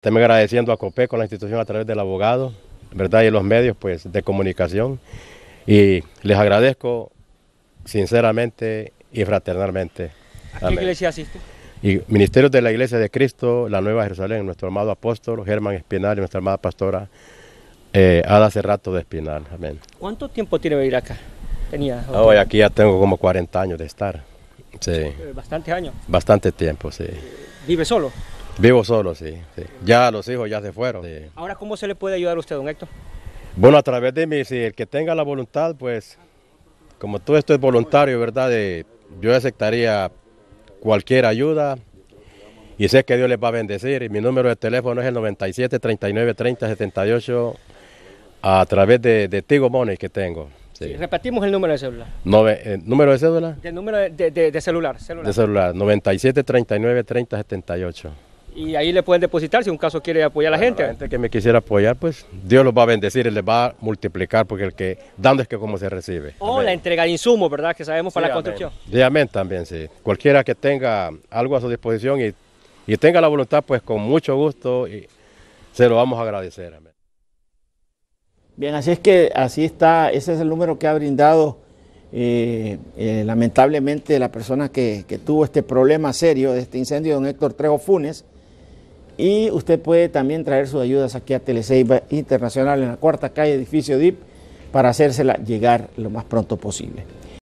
También agradeciendo a con la institución a través del abogado, ¿verdad? Y los medios pues, de comunicación. Y les agradezco sinceramente y fraternalmente. ¿A qué iglesia asiste? Y Ministerio de la Iglesia de Cristo, la Nueva Jerusalén, nuestro amado apóstol Germán Espinal y nuestra amada pastora eh, Ada Cerrato de Espinal. Amén. ¿Cuánto tiempo tiene vivir acá? Tenía, Hoy ah, aquí ya tengo como 40 años de estar. Sí. Eh, Bastantes años. Bastante tiempo, sí. ¿Vive solo? Vivo solo, sí, Ya los hijos ya se fueron. Ahora, ¿cómo se le puede ayudar a usted, don Héctor? Bueno, a través de mí, si el que tenga la voluntad, pues, como todo esto es voluntario, ¿verdad? yo aceptaría cualquier ayuda y sé que Dios les va a bendecir. Y mi número de teléfono es el 97 39 30 78 a través de, Tigo Money que tengo. repetimos el número de celular. Eh, ¿Número de cédula? El número de, de, de, celular, celular. De celular, 97 39 30 78 y ahí le pueden depositar si un caso quiere apoyar a la gente. La gente que me quisiera apoyar, pues Dios los va a bendecir y les va a multiplicar, porque el que dando es que como se recibe. O la entrega de insumos, ¿verdad? Que sabemos para la construcción. Sí, amén también, sí. Cualquiera que tenga algo a su disposición y, tenga la voluntad, pues con mucho gusto y se lo vamos a agradecer. Bien, así es que así está, ese es el número que ha brindado. Eh, eh, lamentablemente la persona que, que tuvo este problema serio de este incendio, don Héctor Trejo Funes, y usted puede también traer sus ayudas aquí a Teleceiba Internacional en la cuarta calle, edificio DIP, para hacérsela llegar lo más pronto posible.